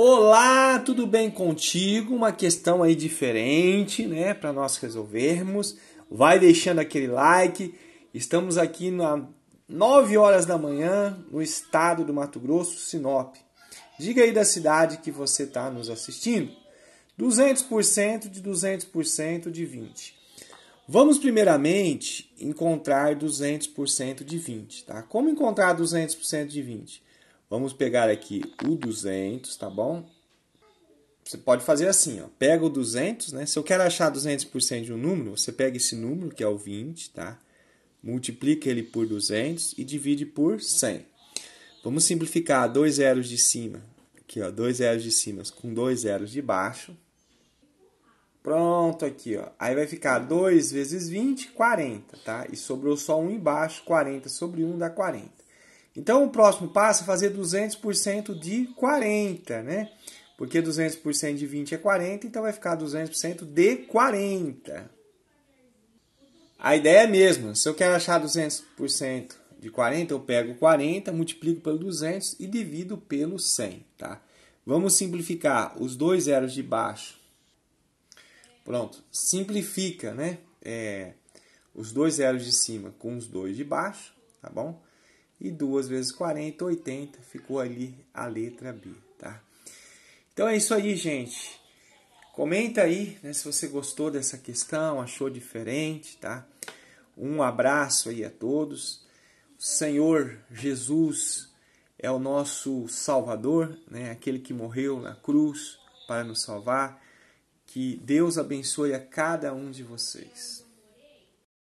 Olá, tudo bem contigo? Uma questão aí diferente, né, para nós resolvermos. Vai deixando aquele like. Estamos aqui na 9 horas da manhã no estado do Mato Grosso, Sinop. Diga aí da cidade que você está nos assistindo. 200% de 200% de 20. Vamos primeiramente encontrar 200% de 20, tá? Como encontrar 200% de 20? Vamos pegar aqui o 200, tá bom? Você pode fazer assim, ó. Pega o 200, né? Se eu quero achar 200% de um número, você pega esse número, que é o 20, tá? Multiplica ele por 200 e divide por 100. Vamos simplificar dois zeros de cima, aqui, ó, dois zeros de cima com dois zeros de baixo. Pronto, aqui, ó. Aí vai ficar 2 vezes 20, 40, tá? E sobrou só um embaixo, 40 sobre 1 dá 40. Então, o próximo passo é fazer 200% de 40, né? Porque 200% de 20 é 40, então vai ficar 200% de 40. A ideia é a mesma. Se eu quero achar 200% de 40, eu pego 40, multiplico pelo 200 e divido pelo 100, tá? Vamos simplificar os dois zeros de baixo. Pronto, simplifica, né? É, os dois zeros de cima com os dois de baixo, tá bom? e 2 vezes 40, 80, ficou ali a letra B, tá? Então é isso aí, gente. Comenta aí né, se você gostou dessa questão, achou diferente, tá? Um abraço aí a todos. O Senhor Jesus é o nosso Salvador, né? aquele que morreu na cruz para nos salvar. Que Deus abençoe a cada um de vocês.